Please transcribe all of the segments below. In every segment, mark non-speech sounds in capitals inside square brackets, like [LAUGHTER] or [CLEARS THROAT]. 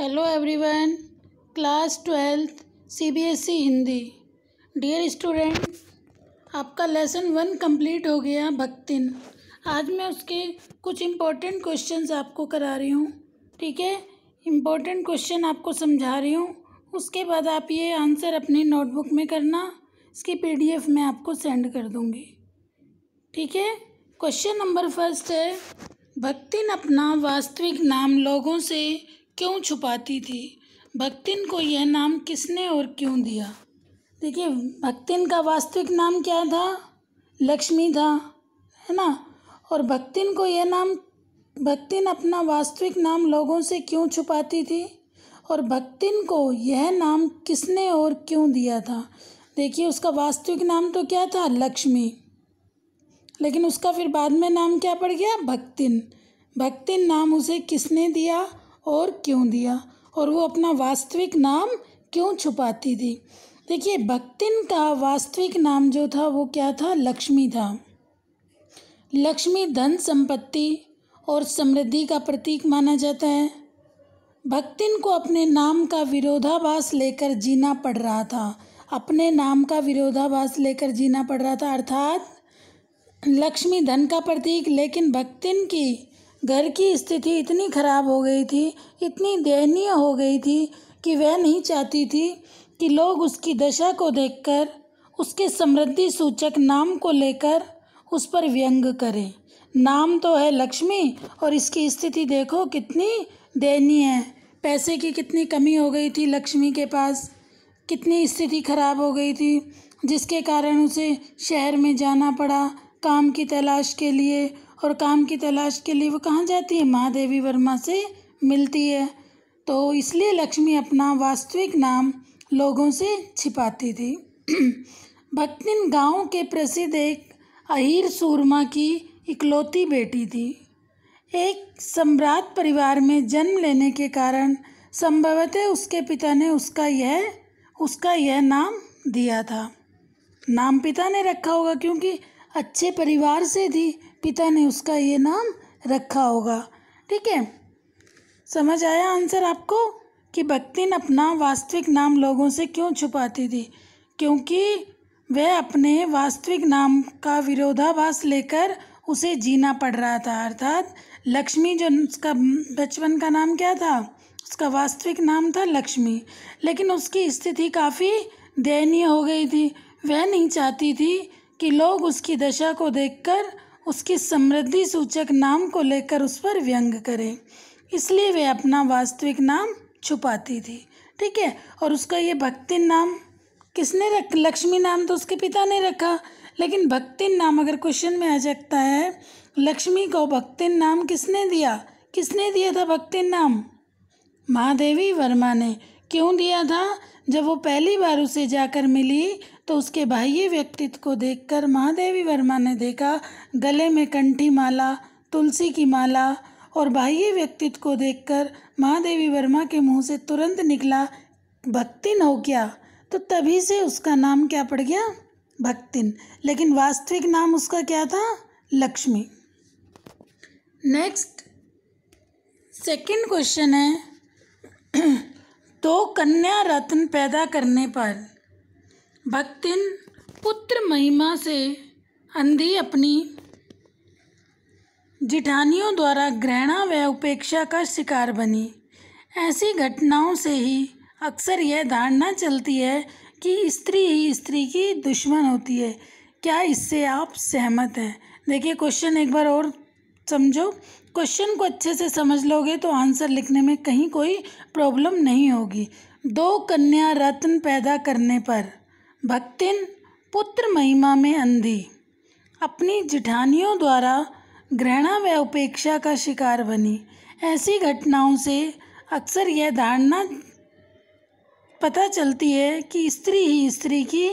hello everyone class twelfth CBSE Hindi dear student आपका lesson one complete हो गया भक्तिन आज मैं उसके कुछ इम्पोर्टेंट क्वेश्चंस आपको करा रही हूँ ठीक है इम्पोर्टेंट क्वेश्चन आपको समझा रही हूँ उसके बाद आप ये आंसर अपनी नोटबुक में करना इसकी पीडीएफ मैं आपको सेंड कर दूँगी ठीक है क्वेश्चन नंबर फर्स्ट है भक्तिन अपना वास्तविक नाम लोगों से क्यों छुपाती थी भक्तिन को यह नाम किसने और क्यों दिया देखिए भक्तिन का वास्तविक नाम क्या था लक्ष्मी था है ना और भक्तिन को यह नाम भक्तिन अपना वास्तविक नाम लोगों से क्यों छुपाती थी और भक्तिन को यह नाम किसने और क्यों दिया था देखिए उसका वास्तविक नाम तो क्या था लक्ष्मी लेकिन उसका फिर बाद में नाम क्या पड़ गया भक्तिन भक्तिन नाम उसे किसने दिया और क्यों दिया और वो अपना वास्तविक नाम क्यों छुपाती थी देखिए भक्तिन का वास्तविक नाम जो था वो क्या था लक्ष्मी था लक्ष्मी धन संपत्ति और समृद्धि का प्रतीक माना जाता है भक्तिन को अपने नाम का विरोधाभास लेकर जीना पड़ रहा था अपने नाम का विरोधाभास लेकर जीना पड़ रहा था अर्थात लक्ष्मी धन का प्रतीक लेकिन भक्तिन की घर की स्थिति इतनी खराब हो गई थी इतनी दयनीय हो गई थी कि वह नहीं चाहती थी कि लोग उसकी दशा को देखकर उसके समृद्धि सूचक नाम को लेकर उस पर व्यंग करें नाम तो है लक्ष्मी और इसकी स्थिति देखो कितनी दयनीय है पैसे की कितनी कमी हो गई थी लक्ष्मी के पास कितनी स्थिति खराब हो गई थी जिसके कारण उसे शहर में जाना पड़ा काम की तलाश के लिए और काम की तलाश के लिए वो कहाँ जाती है महादेवी वर्मा से मिलती है तो इसलिए लक्ष्मी अपना वास्तविक नाम लोगों से छिपाती थी [CLEARS THROAT] भक्तिन गांव के प्रसिद्ध एक अहिर सूरमा की इकलौती बेटी थी एक सम्राट परिवार में जन्म लेने के कारण संभवतः उसके पिता ने उसका यह उसका यह नाम दिया था नाम पिता ने रखा होगा क्योंकि अच्छे परिवार से थी पिता ने उसका ये नाम रखा होगा ठीक है समझ आया आंसर आपको कि भक्तिन अपना वास्तविक नाम लोगों से क्यों छुपाती थी क्योंकि वह अपने वास्तविक नाम का विरोधाभास लेकर उसे जीना पड़ रहा था अर्थात लक्ष्मी जो उसका बचपन का नाम क्या था उसका वास्तविक नाम था लक्ष्मी लेकिन उसकी स्थिति काफ़ी दयनीय हो गई थी वह नहीं चाहती थी कि लोग उसकी दशा को देखकर उसके समृद्धि सूचक नाम को लेकर उस पर व्यंग करें इसलिए वे अपना वास्तविक नाम छुपाती थी ठीक है और उसका ये भक्ति नाम किसने रख लक्ष्मी नाम तो उसके पिता ने रखा लेकिन भक्ति नाम अगर क्वेश्चन में आ सकता है लक्ष्मी को भक्ति नाम किसने दिया किसने दिया था भक्ति नाम महादेवी वर्मा ने क्यों दिया था जब वो पहली बार उसे जाकर मिली तो उसके बाह्य व्यक्तित्व को देखकर महादेवी वर्मा ने देखा गले में कंठी माला तुलसी की माला और बाह्य व्यक्तित्व को देखकर महादेवी वर्मा के मुंह से तुरंत निकला भक्तिन हो क्या तो तभी से उसका नाम क्या पड़ गया भक्तिन लेकिन वास्तविक नाम उसका क्या था लक्ष्मी नेक्स्ट सेकंड क्वेश्चन है [CLEARS THROAT] दो तो कन्या रत्न पैदा करने पर भक्तिन पुत्र महिमा से अंधी अपनी जिठानियों द्वारा ग्रहणा व उपेक्षा का शिकार बनी ऐसी घटनाओं से ही अक्सर यह धारणा चलती है कि स्त्री ही स्त्री की दुश्मन होती है क्या इससे आप सहमत हैं देखिए क्वेश्चन एक बार और समझो क्वेश्चन को अच्छे से समझ लोगे तो आंसर लिखने में कहीं कोई प्रॉब्लम नहीं होगी दो कन्या रत्न पैदा करने पर भक्तिन पुत्र महिमा में अंधी अपनी जिठानियों द्वारा घृणा व उपेक्षा का शिकार बनी ऐसी घटनाओं से अक्सर यह धारणा पता चलती है कि स्त्री ही स्त्री की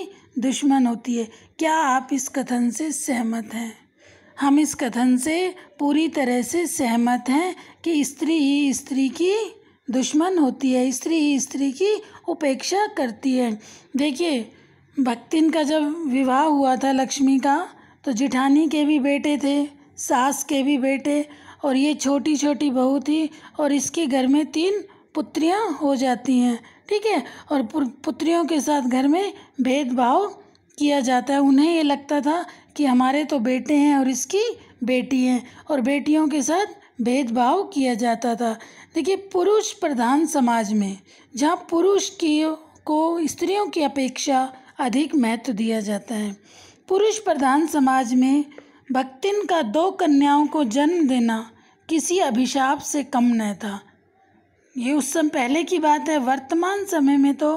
दुश्मन होती है क्या आप इस कथन से सहमत हैं हम इस कथन से पूरी तरह से सहमत हैं कि स्त्री ही स्त्री की दुश्मन होती है स्त्री ही स्त्री की उपेक्षा करती है देखिए भक्तिन का जब विवाह हुआ था लक्ष्मी का तो जिठानी के भी बेटे थे सास के भी बेटे और ये छोटी छोटी बहू थी और इसके घर में तीन पुत्रियाँ हो जाती हैं ठीक है और पुत्रियों के साथ घर में भेदभाव किया जाता है उन्हें ये लगता था कि हमारे तो बेटे हैं और इसकी बेटी हैं और बेटियों के साथ भेदभाव किया जाता था देखिए पुरुष प्रधान समाज में जहाँ पुरुष की को स्त्रियों की अपेक्षा अधिक महत्व दिया जाता है पुरुष प्रधान समाज में भक्तिन का दो कन्याओं को जन्म देना किसी अभिशाप से कम न था ये उस समय पहले की बात है वर्तमान समय में तो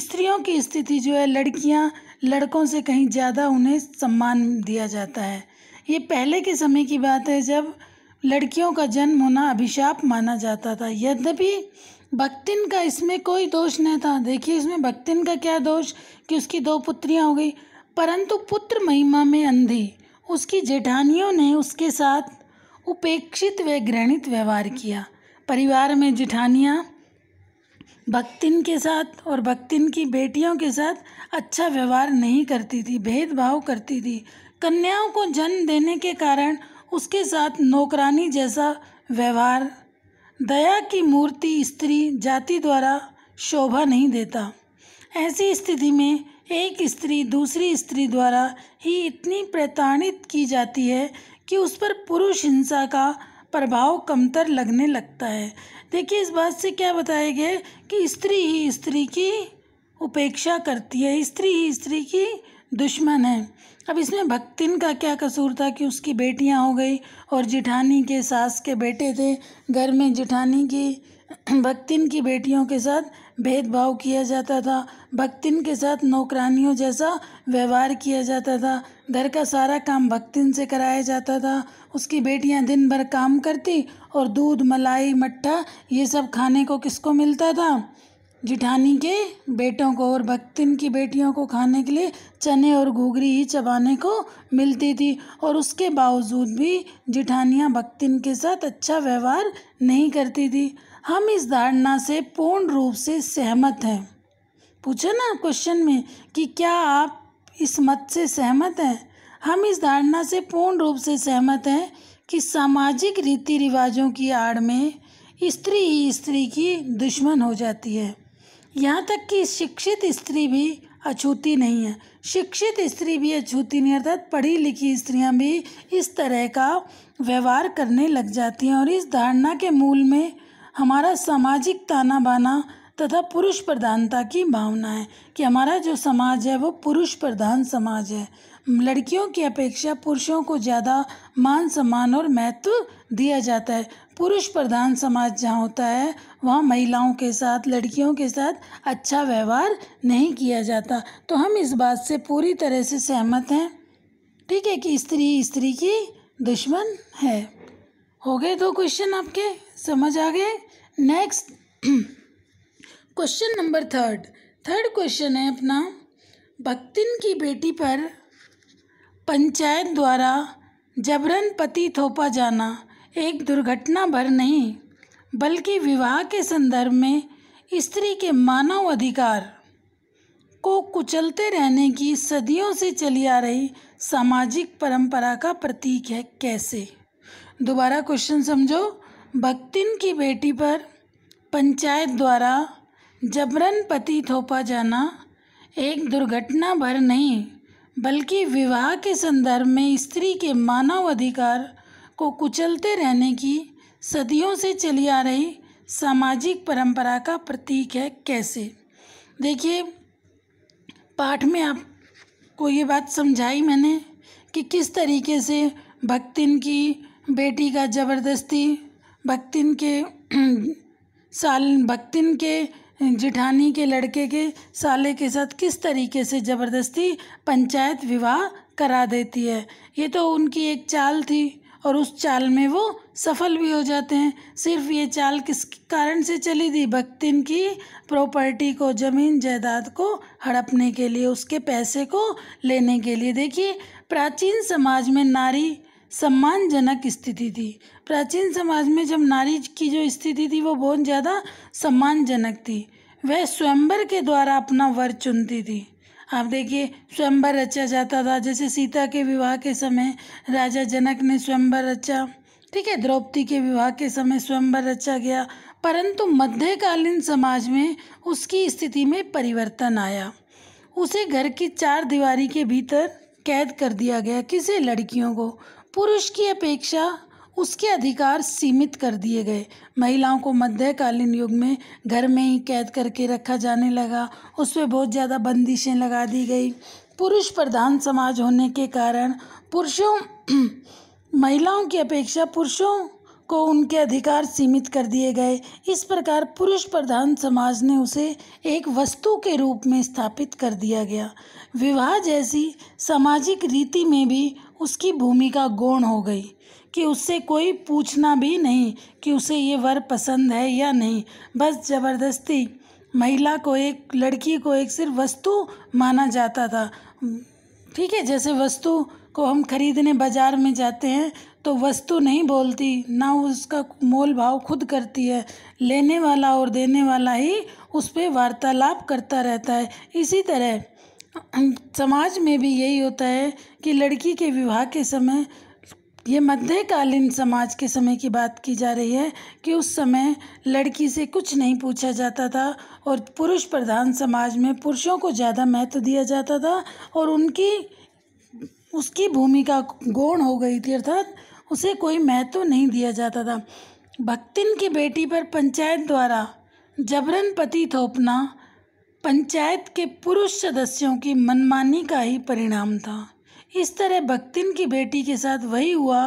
स्त्रियों की स्थिति जो है लड़कियां लड़कों से कहीं ज़्यादा उन्हें सम्मान दिया जाता है ये पहले के समय की बात है जब लड़कियों का जन्म होना अभिशाप माना जाता था यद्यपि भक्तिन का इसमें कोई दोष नहीं था देखिए इसमें भक्तिन का क्या दोष कि उसकी दो पुत्रियां हो गई परंतु पुत्र महिमा में अंधे उसकी जेठानियों ने उसके साथ उपेक्षित व घृणित व्यवहार किया परिवार में जेठानियाँ भक्तिन के साथ और भक्तिन की बेटियों के साथ अच्छा व्यवहार नहीं करती थी भेदभाव करती थी कन्याओं को जन्म देने के कारण उसके साथ नौकरानी जैसा व्यवहार दया की मूर्ति स्त्री जाति द्वारा शोभा नहीं देता ऐसी स्थिति में एक स्त्री दूसरी स्त्री द्वारा ही इतनी प्रताड़ित की जाती है कि उस पर पुरुष हिंसा का प्रभाव कमतर लगने लगता है देखिए इस बात से क्या बताया गया कि स्त्री ही स्त्री की उपेक्षा करती है स्त्री ही स्त्री की दुश्मन है अब इसमें भक्तिन का क्या कसूर था कि उसकी बेटियां हो गई और जिठानी के सास के बेटे थे घर में जिठानी की [CLEARS THROAT] भक्तिन की बेटियों के साथ भेदभाव किया जाता था भक्तिन के साथ नौकरानियों जैसा व्यवहार किया जाता था घर का सारा काम भक्तिन से कराया जाता था उसकी बेटियां दिन भर काम करती और दूध मलाई मट्ठा ये सब खाने को किसको मिलता था जिठानी के बेटों को और भक्तिन की बेटियों को खाने के लिए चने और घूगरी ही चबाने को मिलती थी और उसके बावजूद भी जिठानियाँ भक्तिन के साथ अच्छा व्यवहार नहीं करती थी हम इस धारणा से पूर्ण रूप से सहमत हैं पूछे ना क्वेश्चन में कि क्या आप इस मत से सहमत हैं हम इस धारणा से पूर्ण रूप से सहमत हैं कि सामाजिक रीति रिवाजों की आड़ में स्त्री ही स्त्री की दुश्मन हो जाती है यहाँ तक कि शिक्षित स्त्री भी अछूती नहीं है शिक्षित स्त्री भी अछूती नहीं अर्थात पढ़ी लिखी स्त्रियाँ भी इस तरह का व्यवहार करने लग जाती हैं और इस धारणा के मूल में हमारा सामाजिक ताना बाना तथा पुरुष प्रधानता की भावना है कि हमारा जो समाज है वो पुरुष प्रधान समाज है लड़कियों की अपेक्षा पुरुषों को ज़्यादा मान सम्मान और महत्व दिया जाता है पुरुष प्रधान समाज जहाँ होता है वहाँ महिलाओं के साथ लड़कियों के साथ अच्छा व्यवहार नहीं किया जाता तो हम इस बात से पूरी तरह से सहमत हैं ठीक है कि स्त्री स्त्री की दुश्मन है हो गए दो क्वेश्चन आपके समझ आ गए next question number third third question है अपना भक्तिन की बेटी पर पंचायत द्वारा जबरन पति थोपा जाना एक दुर्घटना भर नहीं बल्कि विवाह के संदर्भ में स्त्री के मानव अधिकार को कुचलते रहने की सदियों से चली आ रही सामाजिक परंपरा का प्रतीक है कैसे दोबारा क्वेश्चन समझो भक्तिन की बेटी पर पंचायत द्वारा जबरन पति थोपा जाना एक दुर्घटना भर नहीं बल्कि विवाह के संदर्भ में स्त्री के मानव अधिकार को कुचलते रहने की सदियों से चली आ रही सामाजिक परंपरा का प्रतीक है कैसे देखिए पाठ में आपको ये बात समझाई मैंने कि किस तरीके से भक्तिन की बेटी का ज़बरदस्ती भक्तिन के साल भक्तिन के जिठानी के लड़के के साले के साथ किस तरीके से ज़बरदस्ती पंचायत विवाह करा देती है ये तो उनकी एक चाल थी और उस चाल में वो सफल भी हो जाते हैं सिर्फ ये चाल किस कारण से चली थी भक्तिन की प्रॉपर्टी को ज़मीन जायदाद को हड़पने के लिए उसके पैसे को लेने के लिए देखिए प्राचीन समाज में नारी सम्मानजनक स्थिति थी प्राचीन समाज में जब नारी की जो स्थिति थी वो बहुत ज़्यादा सम्मानजनक थी वह स्वयंवर के द्वारा अपना वर चुनती थी आप देखिए स्वयंवर रचा जाता था जैसे सीता के विवाह के समय राजा जनक ने स्वयंवर रचा ठीक है द्रौपदी के विवाह के समय स्वयंवर रचा गया परंतु मध्यकालीन समाज में उसकी स्थिति में परिवर्तन आया उसे घर की चार दीवारी के भीतर कैद कर दिया गया किसी लड़कियों को पुरुष की अपेक्षा उसके अधिकार सीमित कर दिए गए महिलाओं को मध्यकालीन युग में घर में ही कैद करके रखा जाने लगा उस पर बहुत ज़्यादा बंदिशें लगा दी गई पुरुष प्रधान समाज होने के कारण पुरुषों [CLEARS THROAT] महिलाओं की अपेक्षा पुरुषों को उनके अधिकार सीमित कर दिए गए इस प्रकार पुरुष प्रधान समाज ने उसे एक वस्तु के रूप में स्थापित कर दिया गया विवाह जैसी सामाजिक रीति में भी उसकी भूमिका गौण हो गई कि उससे कोई पूछना भी नहीं कि उसे ये वर पसंद है या नहीं बस ज़बरदस्ती महिला को एक लड़की को एक सिर्फ वस्तु माना जाता था ठीक है जैसे वस्तु को हम खरीदने बाज़ार में जाते हैं तो वस्तु नहीं बोलती ना उसका मोल भाव खुद करती है लेने वाला और देने वाला ही उस पर वार्तालाप करता रहता है इसी तरह समाज में भी यही होता है कि लड़की के विवाह के समय ये मध्यकालीन समाज के समय की बात की जा रही है कि उस समय लड़की से कुछ नहीं पूछा जाता था और पुरुष प्रधान समाज में पुरुषों को ज़्यादा महत्व दिया जाता था और उनकी उसकी भूमिका गौण हो गई थी अर्थात उसे कोई महत्व नहीं दिया जाता था भक्तिन की बेटी पर पंचायत द्वारा जबरन पति थोपना पंचायत के पुरुष सदस्यों की मनमानी का ही परिणाम था इस तरह भक्तिन की बेटी के साथ वही हुआ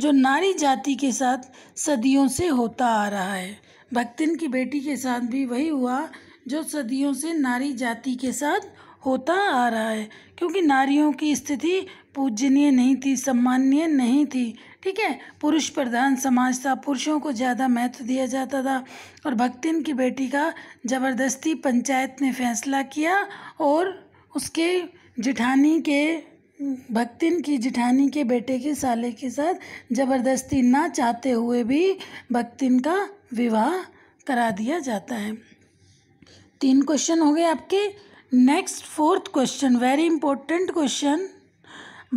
जो नारी जाति के साथ सदियों से होता आ रहा है भक्तिन की बेटी के साथ भी वही हुआ जो सदियों से नारी जाति के साथ होता आ रहा है क्योंकि नारियों की स्थिति पूजनीय नहीं थी सम्माननीय नहीं थी ठीक है पुरुष प्रधान समाज था पुरुषों को ज़्यादा महत्व दिया जाता था और भक्तिन की बेटी का ज़बरदस्ती पंचायत ने फैसला किया और उसके जिठानी के भक्तिन की जिठानी के बेटे के साले के साथ ज़बरदस्ती ना चाहते हुए भी भक्तिन का विवाह करा दिया जाता है तीन क्वेश्चन हो गए आपके next fourth question very important question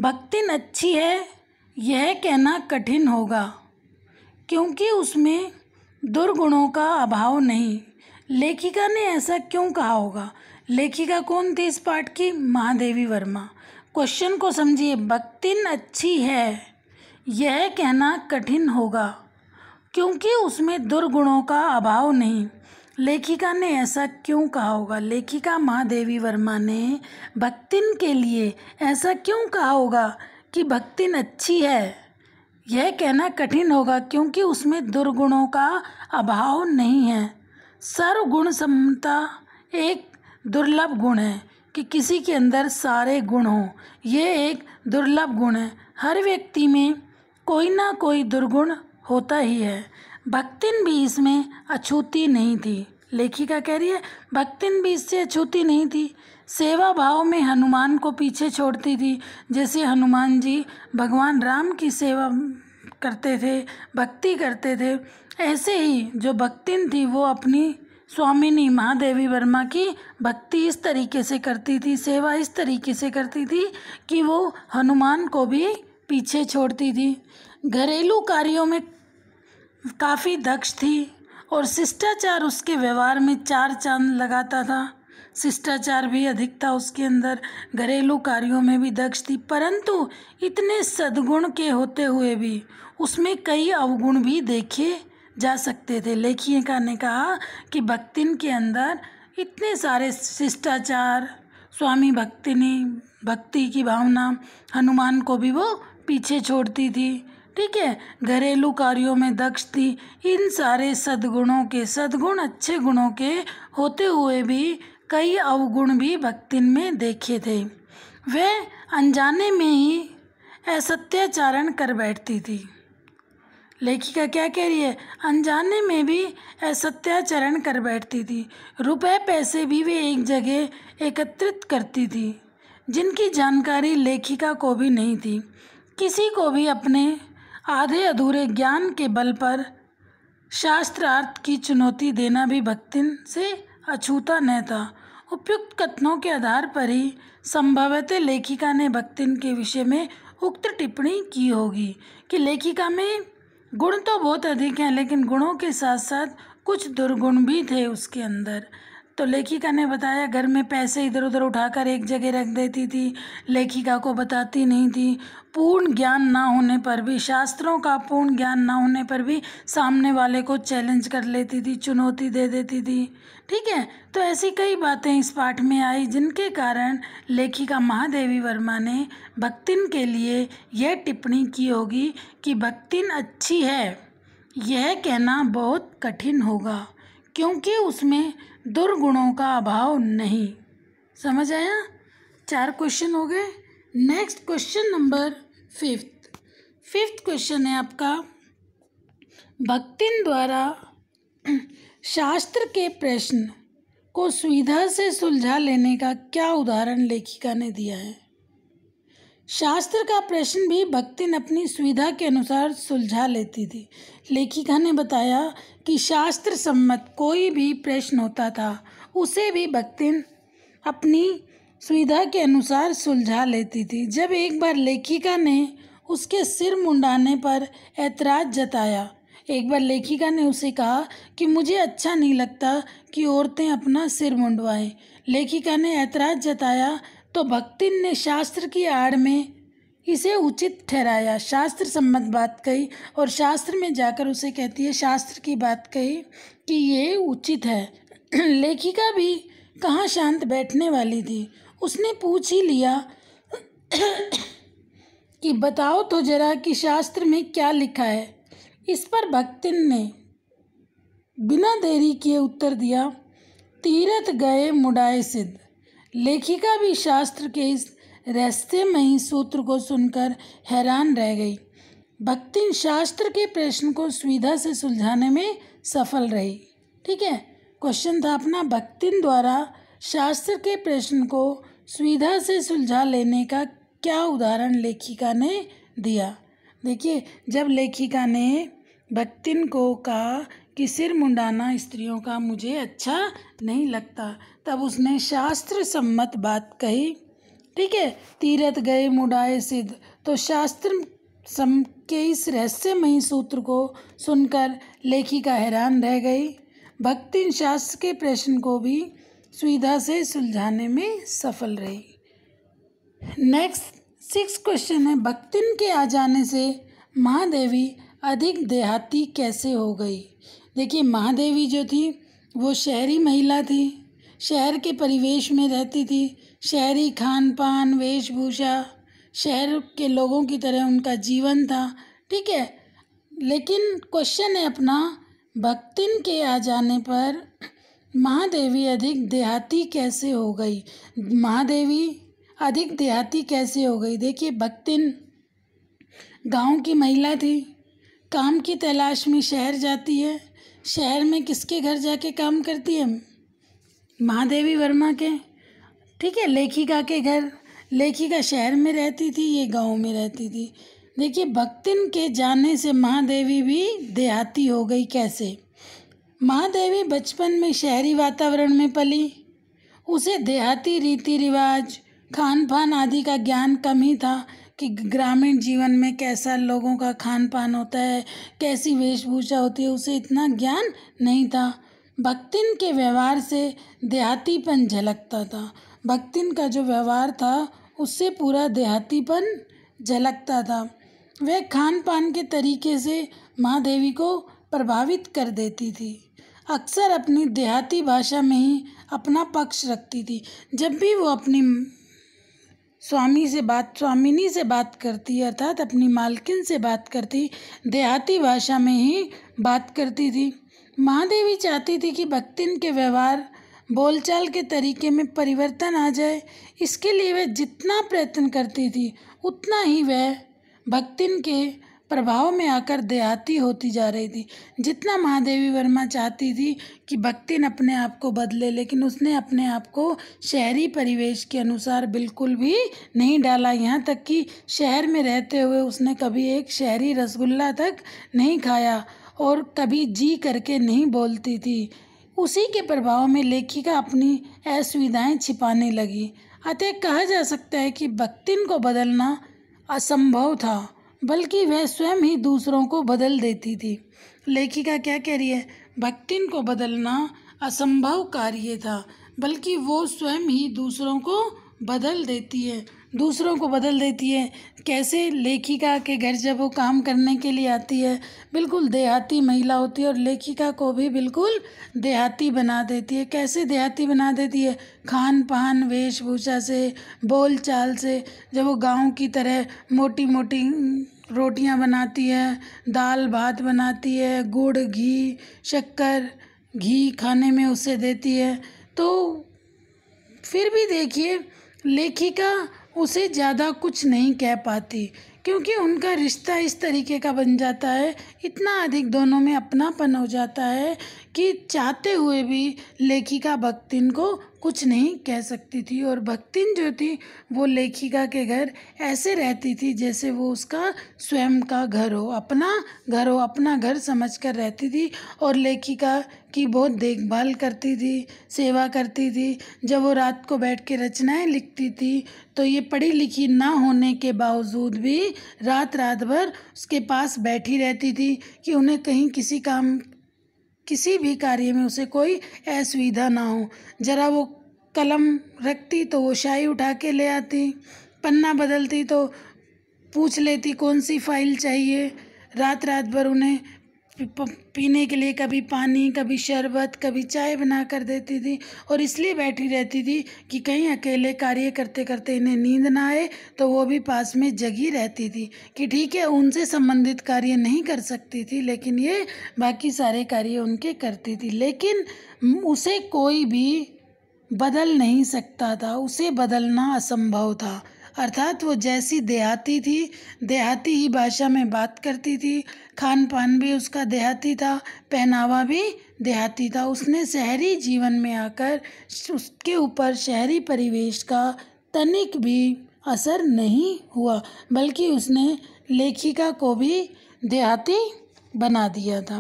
Bhaktin अच्छी है यह कहना कठिन होगा क्योंकि उसमें दुर्गुणों का अभाव नहीं लेखिका ने ऐसा क्यों कहा होगा लेखिका कौन थी इस पाठ की महादेवी वर्मा क्वेश्चन को समझिए भक्तिन अच्छी है यह कहना कठिन होगा क्योंकि उसमें दुर्गुणों का अभाव नहीं लेखिका ने ऐसा क्यों कहा होगा लेखिका महादेवी वर्मा ने भक्तिन के लिए ऐसा क्यों कहा होगा कि भक्तिन अच्छी है यह कहना कठिन होगा क्योंकि उसमें दुर्गुणों का अभाव नहीं है सर्वगुण समता एक दुर्लभ गुण है कि किसी के अंदर सारे गुण हों ये एक दुर्लभ गुण है हर व्यक्ति में कोई ना कोई दुर्गुण होता ही है भक्तिन भी इसमें अछूती नहीं थी लेखिका कह रही है भक्तिन भी इससे अछूती नहीं थी सेवा भाव में हनुमान को पीछे छोड़ती थी जैसे हनुमान जी भगवान राम की सेवा करते थे भक्ति करते थे ऐसे ही जो भक्तिन थी वो अपनी स्वामिनी महादेवी देवी वर्मा की भक्ति इस तरीके से करती थी सेवा इस तरीके से करती थी कि वो हनुमान को भी पीछे छोड़ती थी घरेलू कार्यों में काफ़ी दक्ष थी और शिष्टाचार उसके व्यवहार में चार चांद लगाता था शिष्टाचार भी अधिक था उसके अंदर घरेलू कार्यों में भी दक्ष थी परंतु इतने सद्गुण के होते हुए भी उसमें कई अवगुण भी देखे जा सकते थे लेखिका ने कहा कि भक्तिन के अंदर इतने सारे शिष्टाचार स्वामी भक्तिनी भक्ति की भावना हनुमान को भी वो पीछे छोड़ती थी ठीक है घरेलू कार्यों में दक्ष थी इन सारे सद्गुणों के सद्गुण अच्छे गुणों के होते हुए भी कई अवगुण भी भक्तिन में देखे थे वह अनजाने में ही असत्याचारण कर बैठती थी लेखिका क्या कह रही है अनजाने में भी असत्याचरण कर बैठती थी रुपए पैसे भी वे एक जगह एकत्रित करती थी जिनकी जानकारी लेखिका को भी नहीं थी किसी को भी अपने आधे अधूरे ज्ञान के बल पर शास्त्रार्थ की चुनौती देना भी भक्तिन से अछूता न था उपयुक्त कथनों के आधार पर ही संभवतः लेखिका ने भक्तिन के विषय में उक्त टिप्पणी की होगी कि लेखिका में गुण तो बहुत अधिक हैं लेकिन गुणों के साथ साथ कुछ दुर्गुण भी थे उसके अंदर तो लेखिका ने बताया घर में पैसे इधर उधर उठाकर एक जगह रख देती थी लेखिका को बताती नहीं थी पूर्ण ज्ञान ना होने पर भी शास्त्रों का पूर्ण ज्ञान ना होने पर भी सामने वाले को चैलेंज कर लेती थी चुनौती दे देती थी ठीक है तो ऐसी कई बातें इस पाठ में आई जिनके कारण लेखिका महादेवी वर्मा ने भक्तिन के लिए यह टिप्पणी की होगी कि भक्तिन अच्छी है यह कहना बहुत कठिन होगा क्योंकि उसमें दुर्गुणों का अभाव नहीं समझ आया चार क्वेश्चन हो गए next question number fifth fifth question है आपका भक्तिन द्वारा शास्त्र के प्रश्न को सुविधा से सुलझा लेने का क्या उदाहरण लेखिका ने दिया है शास्त्र का प्रश्न भी भक्तिन अपनी सुविधा के अनुसार सुलझा लेती थी लेखिका ने बताया कि शास्त्र सम्मत कोई भी प्रश्न होता था उसे भी भक्तिन अपनी सुविधा के अनुसार सुलझा लेती थी जब एक बार लेखिका ने उसके सिर मुंडाने पर ऐतराज़ जताया एक बार लेखिका ने उसे कहा कि मुझे अच्छा नहीं लगता कि औरतें अपना सिर मुंडवाएं लेखिका ने ऐतराज़ जताया तो भक्तिन ने शास्त्र की आड़ में इसे उचित ठहराया शास्त्र संबंध बात कही और शास्त्र में जाकर उसे कहती है शास्त्र की बात कही कि ये उचित है [CLEARS THROAT] लेखिका भी कहाँ शांत बैठने वाली थी उसने पूछ ही लिया [CLEARS THROAT] कि बताओ तो जरा कि शास्त्र में क्या लिखा है इस पर भक्तिन ने बिना देरी किए उत्तर दिया तीरथ गए मुडाए सिद्ध लेखिका भी शास्त्र के इस ही सूत्र को सुनकर हैरान रह गई भक्ति शास्त्र के प्रश्न को सुविधा से सुलझाने में सफल रही ठीक है क्वेश्चन था अपना भक्तिन द्वारा शास्त्र के प्रश्न को सुविधा से सुलझा लेने का क्या उदाहरण लेखिका ने दिया देखिए जब लेखिका ने भक्तिन को कहा कि सिर मुंडाना स्त्रियों का मुझे अच्छा नहीं लगता तब उसने शास्त्र सम्मत बात कही ठीक है तीरथ गए मुडाए सिद्ध तो शास्त्र सम के इस रहस्यमयी सूत्र को सुनकर लेखिका हैरान रह गई भक्ति शास्त्र के प्रश्न को भी सुविधा से सुलझाने में सफल रही नेक्स्ट सिक्स क्वेश्चन है भक्तिन के आ जाने से महादेवी अधिक देहाती कैसे हो गई देखिए महादेवी जो थी वो शहरी महिला थी शहर के परिवेश में रहती थी शहरी खान पान वेशभूषा शहर के लोगों की तरह उनका जीवन था ठीक है लेकिन क्वेश्चन है अपना भक्तिन के आ जाने पर महादेवी अधिक देहाती कैसे हो गई महादेवी अधिक देहाती कैसे हो गई देखिए भक्तिन गांव की महिला थी काम की तलाश में शहर जाती है शहर में किसके घर जाके काम करती है महादेवी वर्मा के ठीक है लेखिका के घर लेखिका शहर में रहती थी ये गांव में रहती थी देखिए भक्तिन के जाने से महादेवी भी देहाती हो गई कैसे महादेवी बचपन में शहरी वातावरण में पली उसे देहाती रीति रिवाज खान पान आदि का ज्ञान कम ही था कि ग्रामीण जीवन में कैसा लोगों का खान पान होता है कैसी वेशभूषा होती है उसे इतना ज्ञान नहीं था भक्तिन के व्यवहार से देहातीपन झलकता था भक्तिन का जो व्यवहार था उससे पूरा देहातीपन झलकता था वह खान पान के तरीके से माँ देवी को प्रभावित कर देती थी अक्सर अपनी देहाती भाषा में ही अपना पक्ष रखती थी जब भी वो अपनी स्वामी से बात स्वामिनी से बात करती अर्थात अपनी मालकिन से बात करती देहाती भाषा में ही बात करती थी महादेवी चाहती थी कि भक्तिन के व्यवहार बोलचाल के तरीके में परिवर्तन आ जाए इसके लिए वह जितना प्रयत्न करती थी उतना ही वह भक्तिन के प्रभाव में आकर देहाती होती जा रही थी जितना महादेवी वर्मा चाहती थी कि भक्तिन अपने आप को बदले लेकिन उसने अपने आप को शहरी परिवेश के अनुसार बिल्कुल भी नहीं डाला यहाँ तक कि शहर में रहते हुए उसने कभी एक शहरी रसगुल्ला तक नहीं खाया और कभी जी करके नहीं बोलती थी उसी के प्रभाव में लेखिका अपनी असुविधाएँ छिपाने लगी अतः कहा जा सकता है कि भक्तिन को बदलना असंभव था बल्कि वह स्वयं ही दूसरों को बदल देती थी लेखिका क्या कह रही है भक्तिन को बदलना असंभव कार्य था बल्कि वो स्वयं ही दूसरों को बदल देती है दूसरों को बदल देती है कैसे लेखिका के घर जब वो काम करने के लिए आती है बिल्कुल देहाती महिला होती है और लेखिका को भी बिल्कुल देहाती बना देती है कैसे देहाती बना देती है खान पान वेशभूषा से बोल चाल से जब वो गांव की तरह मोटी मोटी रोटियां बनाती है दाल भात बनाती है गुड़ घी शक्कर घी खाने में उसे देती है तो फिर भी देखिए लेखिका उसे ज़्यादा कुछ नहीं कह पाती क्योंकि उनका रिश्ता इस तरीके का बन जाता है इतना अधिक दोनों में अपनापन हो जाता है कि चाहते हुए भी लेखिका भक्तिन को कुछ नहीं कह सकती थी और भक्तिन जो थी वो लेखिका के घर ऐसे रहती थी जैसे वो उसका स्वयं का घर हो अपना घर हो अपना घर समझकर रहती थी और लेखिका की बहुत देखभाल करती थी सेवा करती थी जब वो रात को बैठ के रचनाएं लिखती थी तो ये पढ़ी लिखी ना होने के बावजूद भी रात रात भर उसके पास बैठी रहती थी कि उन्हें कहीं किसी काम किसी भी कार्य में उसे कोई असुविधा ना हो ज़रा वो कलम रखती तो वो शाही उठा के ले आती पन्ना बदलती तो पूछ लेती कौन सी फाइल चाहिए रात रात भर उन्हें पीने के लिए कभी पानी कभी शरबत कभी चाय बना कर देती थी और इसलिए बैठी रहती थी कि कहीं अकेले कार्य करते करते इन्हें नींद ना आए तो वो भी पास में जगी रहती थी कि ठीक है उनसे संबंधित कार्य नहीं कर सकती थी लेकिन ये बाकी सारे कार्य उनके करती थी लेकिन उसे कोई भी बदल नहीं सकता था उसे बदलना असंभव था अर्थात वो जैसी देहाती थी देहाती ही भाषा में बात करती थी खान पान भी उसका देहाती था पहनावा भी देहाती था उसने शहरी जीवन में आकर उसके ऊपर शहरी परिवेश का तनिक भी असर नहीं हुआ बल्कि उसने लेखिका को भी देहाती बना दिया था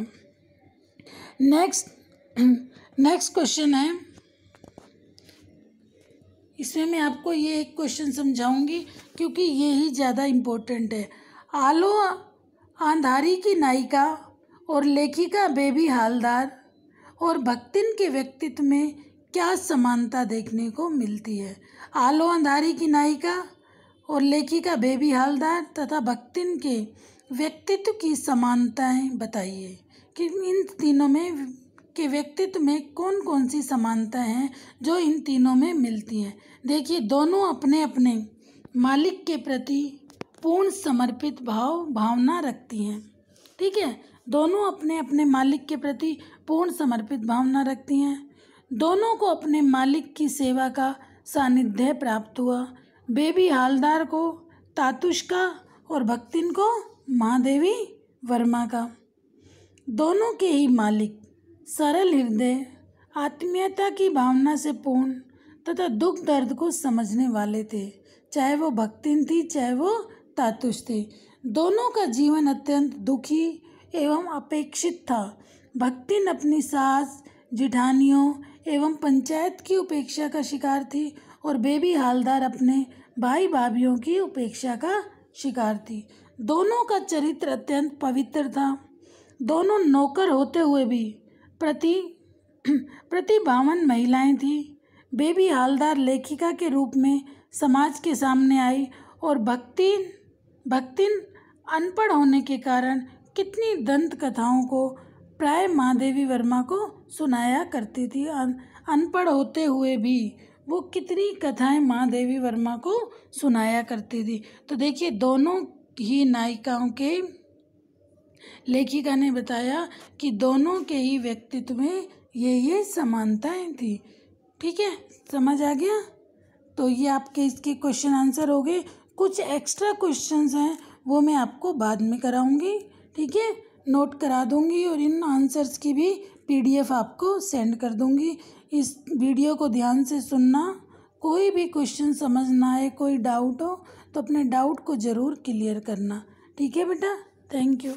नेक्स्ट नेक्स्ट क्वेश्चन है इसमें मैं आपको ये एक क्वेश्चन समझाऊंगी क्योंकि ये ही ज़्यादा इम्पोर्टेंट है आलो आंधारी की नायिका और लेखिका बेबी हालदार और भक्तिन के व्यक्तित्व में क्या समानता देखने को मिलती है आलो अंधारी की नायिका और लेखिका बेबी हालदार तथा भक्तिन के व्यक्तित्व की समानताएं बताइए कि इन तीनों में के व्यक्तित्व में कौन कौन सी समानता हैं जो इन तीनों में मिलती हैं देखिए दोनों अपने अपने मालिक के प्रति पूर्ण समर्पित भाव भावना रखती हैं ठीक है दोनों अपने अपने मालिक के प्रति पूर्ण समर्पित भावना रखती हैं दोनों को अपने मालिक की सेवा का सानिध्य प्राप्त हुआ बेबी हालदार को तातुष्का और भक्तिन को महादेवी वर्मा का दोनों के ही मालिक सरल हृदय आत्मीयता की भावना से पूर्ण तथा दुख दर्द को समझने वाले थे चाहे वो भक्तिन थी चाहे वो तातुष थे दोनों का जीवन अत्यंत दुखी एवं अपेक्षित था भक्तिन अपनी सास जिठानियों एवं पंचायत की उपेक्षा का शिकार थी और बेबी हालदार अपने भाई भाभीियों की उपेक्षा का शिकार थी दोनों का चरित्र अत्यंत पवित्र था दोनों नौकर होते हुए भी प्रति प्रति बावन महिलाएं थीं बेबी हालदार लेखिका के रूप में समाज के सामने आई और भक्ति भक्तिन अनपढ़ होने के कारण कितनी दंत कथाओं को प्राय महादेवी वर्मा को सुनाया करती थी अनपढ़ होते हुए भी वो कितनी कथाएं माँ देवी वर्मा को सुनाया करती थी तो देखिए दोनों ही नायिकाओं के लेखिका ने बताया कि दोनों के ही व्यक्तित्व में ये ये समानताएं थी ठीक है समझ आ गया तो ये आपके इसके क्वेश्चन आंसर हो गए कुछ एक्स्ट्रा क्वेश्चंस हैं वो मैं आपको बाद में कराऊंगी ठीक है नोट करा दूंगी और इन आंसर्स की भी पीडीएफ आपको सेंड कर दूंगी इस वीडियो को ध्यान से सुनना कोई भी क्वेश्चन समझ ना आए कोई डाउट हो तो अपने डाउट को ज़रूर क्लियर करना ठीक है बेटा थैंक यू